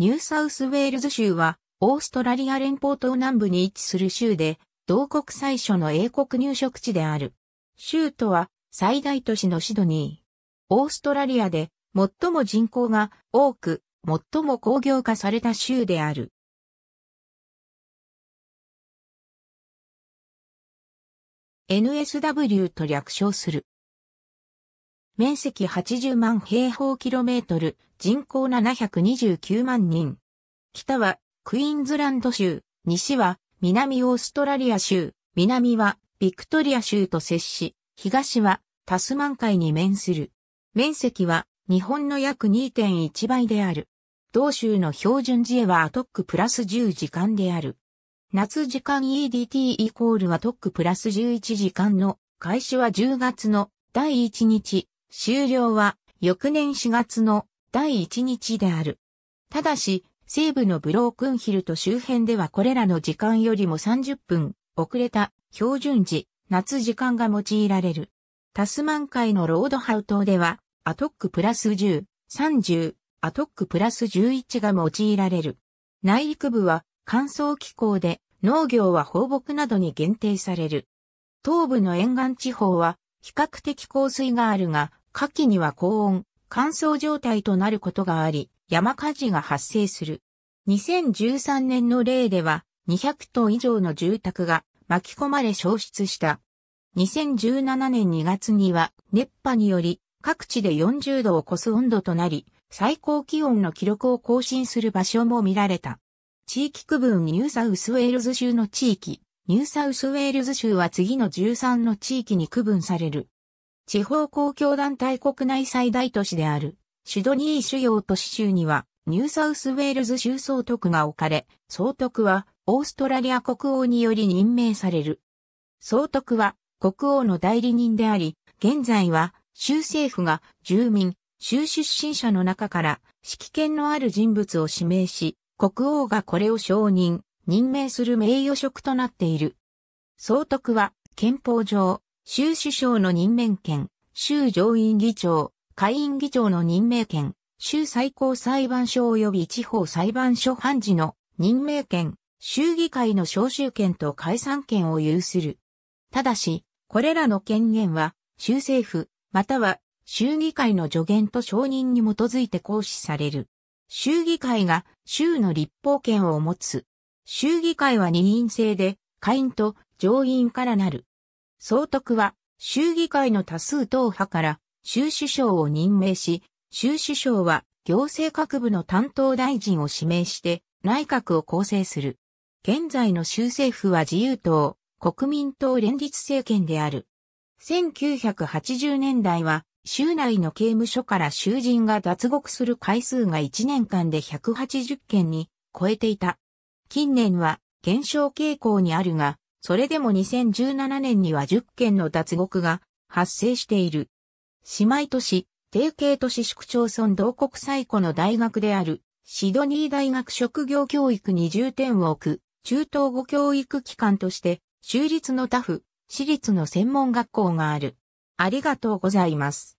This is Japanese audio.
ニューサウスウェールズ州は、オーストラリア連邦東南部に位置する州で、同国最初の英国入植地である。州都は、最大都市のシドニー。オーストラリアで、最も人口が多く、最も工業化された州である。NSW と略称する。面積80万平方キロメートル、人口729万人。北はクイーンズランド州、西は南オーストラリア州、南はビクトリア州と接し、東はタスマン海に面する。面積は日本の約2.1倍である。同州の標準時へはアトックプラス10時間である。夏時間 EDT イコールはトックプラス11時間の開始は10月の第1日終了は翌年4月の第1日である。ただし、西部のブロークンヒルと周辺ではこれらの時間よりも30分遅れた標準時、夏時間が用いられる。タスマン海のロードハウ島では、アトックプラス10、30、アトックプラス11が用いられる。内陸部は乾燥気候で農業は放牧などに限定される。東部の沿岸地方は比較的降水があるが、夏季には高温、乾燥状態となることがあり、山火事が発生する。2013年の例では、200棟以上の住宅が巻き込まれ消失した。2017年2月には熱波により各地で40度を超す温度となり、最高気温の記録を更新する場所も見られた。地域区分ニューサウスウェールズ州の地域、ニューサウスウェールズ州は次の13の地域に区分される。地方公共団体国内最大都市である、シドニー主要都市州には、ニューサウスウェールズ州総督が置かれ、総督は、オーストラリア国王により任命される。総督は、国王の代理人であり、現在は、州政府が住民、州出身者の中から、指揮権のある人物を指名し、国王がこれを承認、任命する名誉職となっている。総督は、憲法上、州首相の任命権、州上院議長、下院議長の任命権、州最高裁判所及び地方裁判所判事の任命権、州議会の招集権と解散権を有する。ただし、これらの権限は、州政府、または州議会の助言と承認に基づいて行使される。州議会が州の立法権を持つ。州議会は二院制で、下院と上院からなる。総督は、州議会の多数党派から、州首相を任命し、州首相は、行政各部の担当大臣を指名して、内閣を構成する。現在の州政府は自由党、国民党連立政権である。1980年代は、州内の刑務所から囚人が脱獄する回数が1年間で180件に超えていた。近年は減少傾向にあるが、それでも2017年には10件の脱獄が発生している。姉妹都市、提携都市市区町村同国最古の大学である、シドニー大学職業教育に重点を置く、中東語教育機関として、州立のタフ、私立の専門学校がある。ありがとうございます。